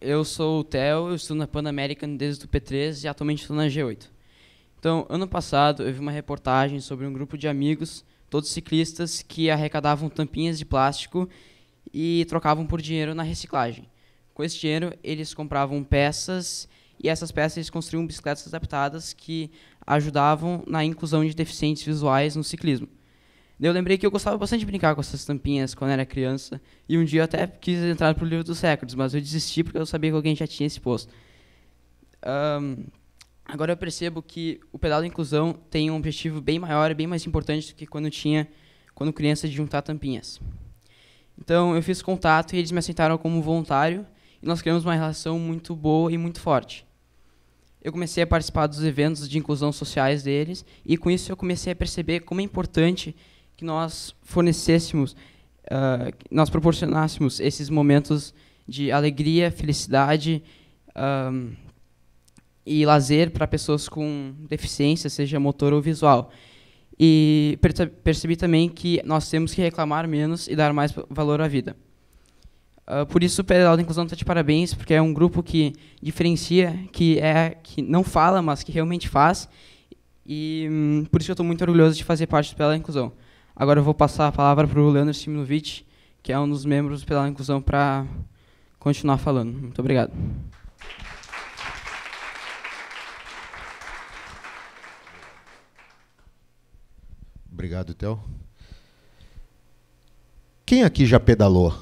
eu sou o Theo, eu estou na Pan American desde o P3 e atualmente estou na G8. Então, ano passado, eu vi uma reportagem sobre um grupo de amigos, todos ciclistas, que arrecadavam tampinhas de plástico e trocavam por dinheiro na reciclagem. Com esse dinheiro, eles compravam peças e essas peças eles construíam bicicletas adaptadas que ajudavam na inclusão de deficientes visuais no ciclismo. Eu lembrei que eu gostava bastante de brincar com essas tampinhas quando era criança. E um dia eu até quis entrar pro livro dos séculos, mas eu desisti porque eu sabia que alguém já tinha esse posto. Um, agora eu percebo que o pedal da inclusão tem um objetivo bem maior e bem mais importante do que quando tinha quando criança de juntar tampinhas. Então eu fiz contato e eles me aceitaram como voluntário e nós criamos uma relação muito boa e muito forte. Eu comecei a participar dos eventos de inclusão sociais deles e com isso eu comecei a perceber como é importante que nós fornecêssemos, uh, que nós proporcionássemos esses momentos de alegria, felicidade um, ah, e lazer para pessoas com deficiência, seja motor ou visual. E percebi também que nós temos que reclamar menos e dar mais valor à vida. Uh, por isso, o Pedal da Inclusão está de parabéns, porque é um grupo que diferencia, que é que não fala, mas que realmente faz. E hum, por isso eu estou muito orgulhoso de fazer parte do Pedal da Inclusão. Agora eu vou passar a palavra para o Leandro Simonovic, que é um dos membros do Pedal Inclusão, para continuar falando. Muito obrigado. Obrigado, Theo. Quem aqui já pedalou?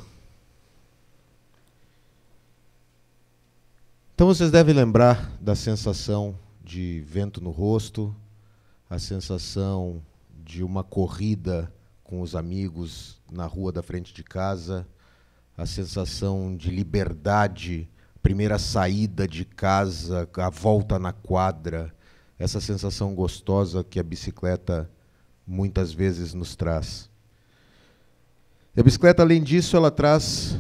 Então vocês devem lembrar da sensação de vento no rosto, a sensação de uma corrida com os amigos na rua da frente de casa, a sensação de liberdade, primeira saída de casa, a volta na quadra, essa sensação gostosa que a bicicleta muitas vezes nos traz. E a bicicleta, além disso, ela traz.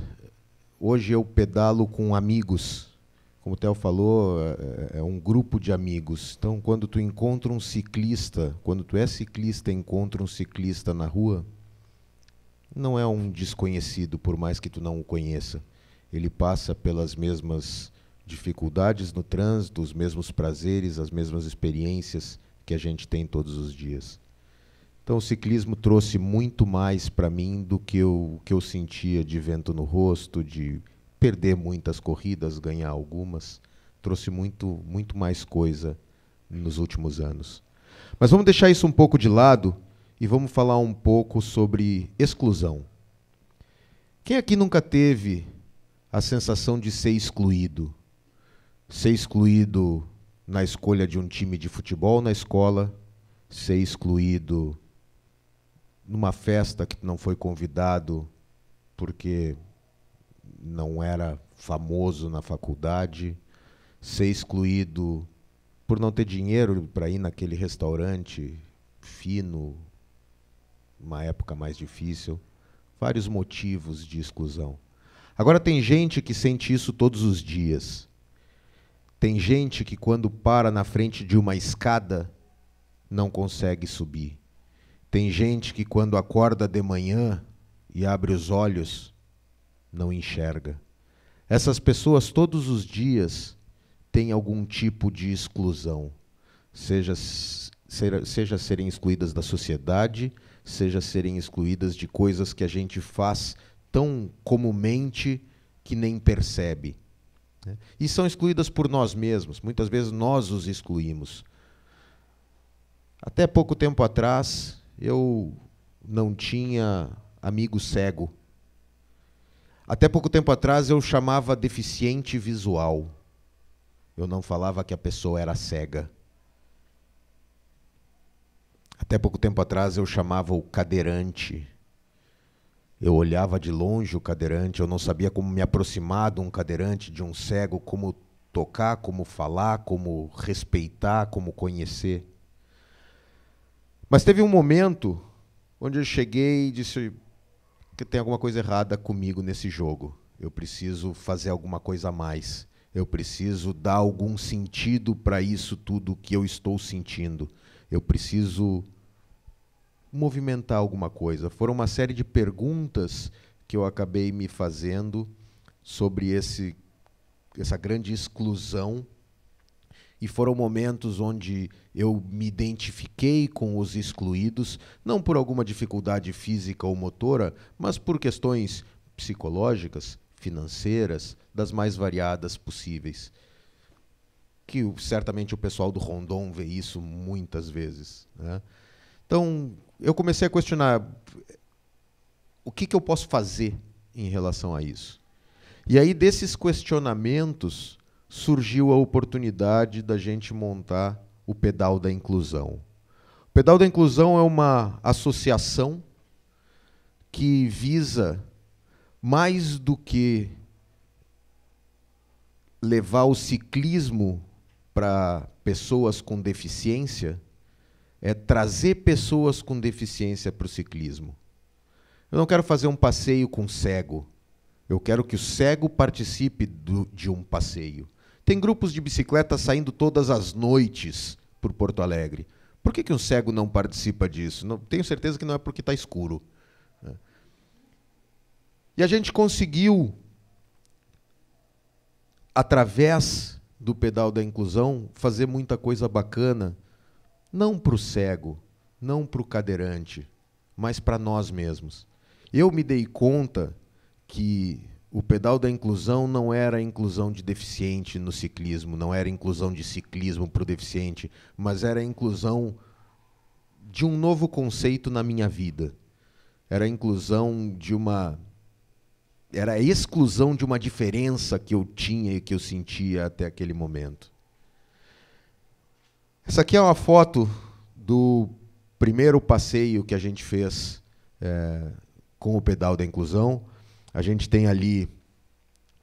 Hoje eu pedalo com amigos como o Theo falou, é, é, é, um grupo de amigos. Então, quando tu encontra um ciclista, quando tu é ciclista, encontra um ciclista na rua, não é um desconhecido, por mais que tu não o conheça. Ele passa pelas mesmas dificuldades no trânsito, os mesmos prazeres, as mesmas experiências que a gente tem todos os dias. Então, o ciclismo trouxe muito mais para mim do que eu, que eu sentia de vento no rosto, de perder muitas corridas, ganhar algumas, trouxe muito, muito mais coisa nos últimos anos. Mas vamos deixar isso um pouco de lado e vamos falar um pouco sobre exclusão. Quem aqui nunca teve a sensação de ser excluído? Ser excluído na escolha de um time de futebol na escola, ser excluído numa festa que não foi convidado porque não era famoso na faculdade, ser excluído por não ter dinheiro para ir naquele restaurante fino, uma época mais difícil, vários motivos de exclusão. Agora tem gente que sente isso todos os dias. Tem gente que quando para na frente de uma escada não consegue subir. Tem gente que quando acorda de manhã e abre os olhos não enxerga. Essas pessoas todos os dias têm algum tipo de exclusão, seja, ser, seja serem excluídas da sociedade, seja serem excluídas de coisas que a gente faz tão comumente que nem percebe. Né? E são excluídas por nós mesmos, muitas vezes nós os excluímos. Até pouco tempo atrás, eu não tinha amigo cego até pouco tempo atrás eu chamava deficiente visual. Eu não falava que a pessoa era cega. Até pouco tempo atrás eu chamava o cadeirante. Eu olhava de longe o cadeirante, eu não sabia como me aproximar de um cadeirante, de um cego, como tocar, como falar, como respeitar, como conhecer. Mas teve um momento onde eu cheguei e disse: que tem alguma coisa errada comigo nesse jogo. Eu preciso fazer alguma coisa a mais. Eu preciso dar algum sentido para isso tudo que eu estou sentindo. Eu preciso movimentar alguma coisa. Foram uma série de perguntas que eu acabei me fazendo sobre esse essa grande exclusão e foram momentos onde eu me identifiquei com os excluídos, não por alguma dificuldade física ou motora, mas por questões psicológicas, financeiras, das mais variadas possíveis. Que certamente o pessoal do Rondon vê isso muitas vezes. Né? Então, eu comecei a questionar o que, que eu posso fazer em relação a isso. E aí, desses questionamentos, surgiu a oportunidade da gente montar o Pedal da Inclusão. O Pedal da Inclusão é uma associação que visa, mais do que levar o ciclismo para pessoas com deficiência, é trazer pessoas com deficiência para o ciclismo. Eu não quero fazer um passeio com cego. Eu quero que o cego participe do, de um passeio. Tem grupos de bicicleta saindo todas as noites por Porto Alegre. Por que, que um cego não participa disso? Não, tenho certeza que não é porque está escuro. Né? E a gente conseguiu, através do pedal da inclusão, fazer muita coisa bacana, não para o cego, não para o cadeirante, mas para nós mesmos. Eu me dei conta que o pedal da inclusão não era inclusão de deficiente no ciclismo, não era inclusão de ciclismo para o deficiente, mas era inclusão de um novo conceito na minha vida. Era inclusão de uma. Era a exclusão de uma diferença que eu tinha e que eu sentia até aquele momento. Essa aqui é uma foto do primeiro passeio que a gente fez é, com o pedal da inclusão. A gente tem ali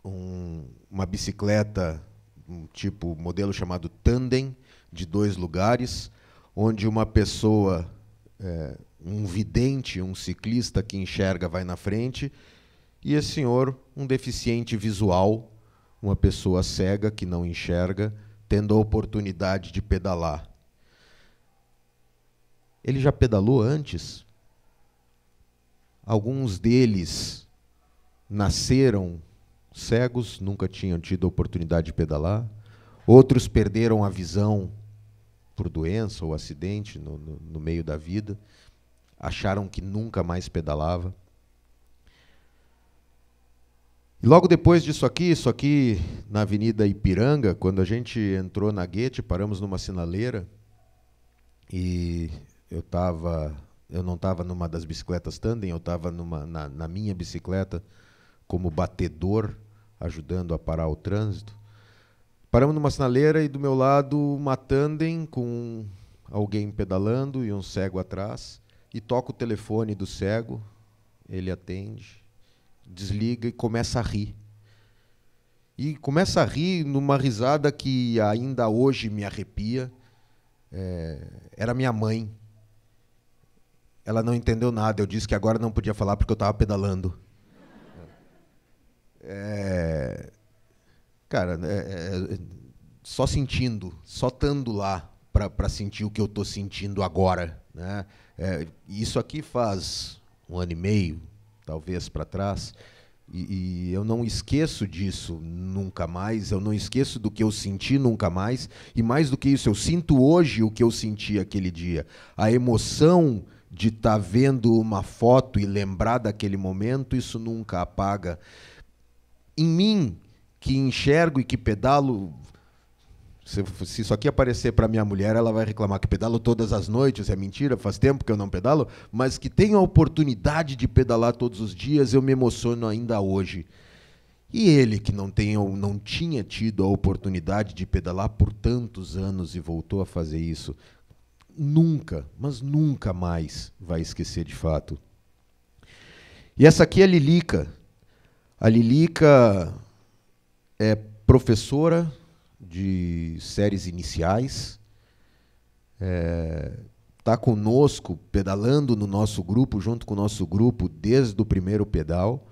um, uma bicicleta, um tipo modelo chamado tandem, de dois lugares, onde uma pessoa, é, um vidente, um ciclista que enxerga, vai na frente, e esse senhor, um deficiente visual, uma pessoa cega que não enxerga, tendo a oportunidade de pedalar. Ele já pedalou antes? Alguns deles nasceram cegos, nunca tinham tido a oportunidade de pedalar. Outros perderam a visão por doença ou acidente no, no, no meio da vida. Acharam que nunca mais pedalava. E logo depois disso aqui, isso aqui na Avenida Ipiranga, quando a gente entrou na Guete, paramos numa sinaleira e eu tava, eu não estava numa das bicicletas tandem, eu estava na, na minha bicicleta como batedor, ajudando a parar o trânsito. Paramos numa sinaleira e do meu lado uma tandem com alguém pedalando e um cego atrás. E toca o telefone do cego, ele atende, desliga e começa a rir. E começa a rir numa risada que ainda hoje me arrepia. É, era minha mãe. Ela não entendeu nada. Eu disse que agora não podia falar porque eu estava pedalando. É, cara, é, é, é, só sentindo, só estando lá para sentir o que eu estou sentindo agora. Né? É, isso aqui faz um ano e meio, talvez, para trás. E, e, eu não esqueço disso nunca mais, eu não esqueço do que eu senti nunca mais, e mais do que isso, eu sinto hoje o que eu senti aquele dia. A emoção de estar tá vendo uma foto e lembrar daquele momento, isso nunca apaga em mim, que enxergo e que pedalo. Se, se isso aqui aparecer para minha mulher, ela vai reclamar que pedalo todas as noites, é mentira, faz tempo que eu não pedalo, mas que tenho a oportunidade de pedalar todos os dias, eu me emociono ainda hoje. E ele, que não, tem, não tinha tido a oportunidade de pedalar por tantos anos e voltou a fazer isso, nunca, mas nunca mais vai esquecer de fato. E essa aqui é a Lilica, a Lilica é professora de séries iniciais, está é, tá conosco pedalando no nosso grupo, junto com o nosso grupo, desde o primeiro pedal.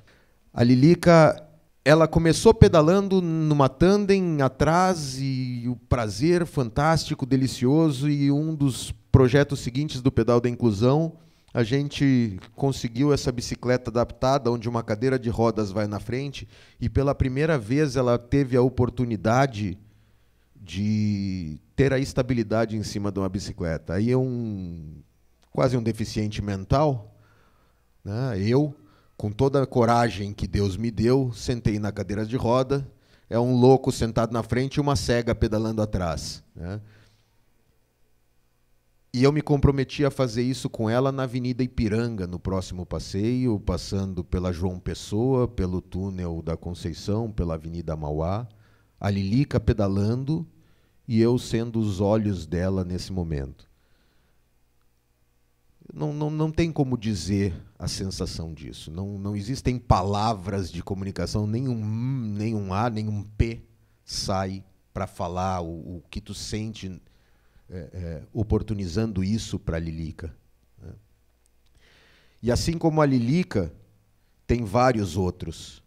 A Lilica ela começou pedalando numa tandem atrás e o prazer fantástico, delicioso e um dos projetos seguintes do Pedal da Inclusão a gente conseguiu essa bicicleta adaptada, onde uma cadeira de rodas vai na frente, e pela primeira vez ela teve a oportunidade de ter a estabilidade em cima de uma bicicleta. Aí é um quase um deficiente mental, né? eu, com toda a coragem que Deus me deu, sentei na cadeira de roda, é um louco sentado na frente e uma cega pedalando atrás. Né? E eu me comprometi a fazer isso com ela na Avenida Ipiranga, no próximo passeio, passando pela João Pessoa, pelo túnel da Conceição, pela Avenida Mauá, a Lilica pedalando e eu sendo os olhos dela nesse momento. Não, não, não tem como dizer a sensação disso. Não, não existem palavras de comunicação, nenhum um, nenhum A, nenhum P sai para falar o, o que tu sente é, é, oportunizando isso para a Lilica. Né? E assim como a Lilica, tem vários outros.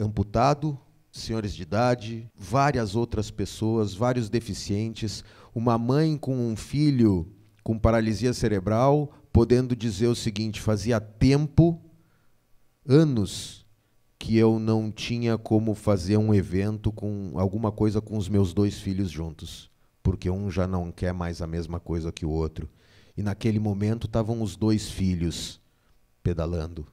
Amputado, senhores de idade, várias outras pessoas, vários deficientes, uma mãe com um filho com paralisia cerebral, podendo dizer o seguinte: fazia tempo, anos, que eu não tinha como fazer um evento com alguma coisa com os meus dois filhos juntos porque um já não quer mais a mesma coisa que o outro. E naquele momento estavam os dois filhos pedalando.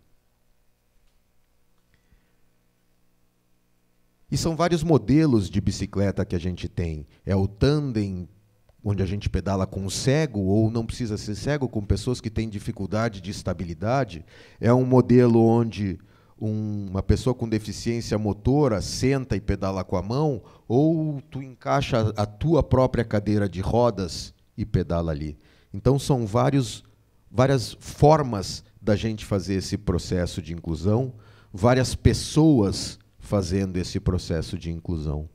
E são vários modelos de bicicleta que a gente tem. É o tandem, onde a gente pedala com cego ou não precisa ser cego, com pessoas que têm dificuldade de estabilidade. É um modelo onde um, uma pessoa com deficiência motora senta e pedala com a mão, ou tu encaixa a tua própria cadeira de rodas e pedala ali. Então são vários, várias formas da gente fazer esse processo de inclusão, várias pessoas fazendo esse processo de inclusão.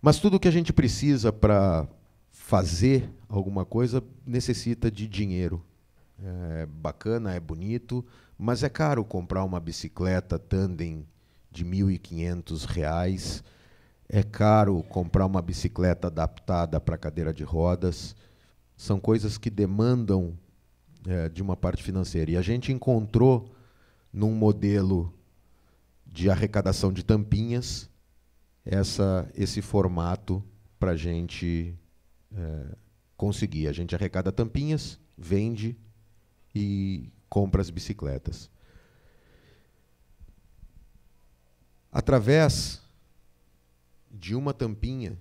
Mas tudo que a gente precisa para fazer alguma coisa necessita de dinheiro. É bacana, é bonito, mas é caro comprar uma bicicleta tandem de R$ 1.500, é caro comprar uma bicicleta adaptada para cadeira de rodas. São coisas que demandam é, de uma parte financeira. E a gente encontrou num modelo de arrecadação de tampinhas essa, esse formato para a gente é, conseguir. A gente arrecada tampinhas, vende e compra as bicicletas. Através de uma tampinha,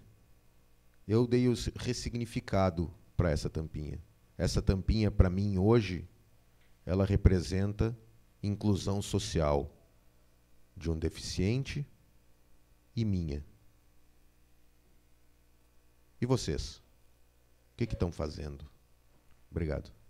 eu dei o ressignificado para essa tampinha. Essa tampinha, para mim, hoje, ela representa inclusão social de um deficiente e minha. E vocês? O que estão fazendo? Obrigado.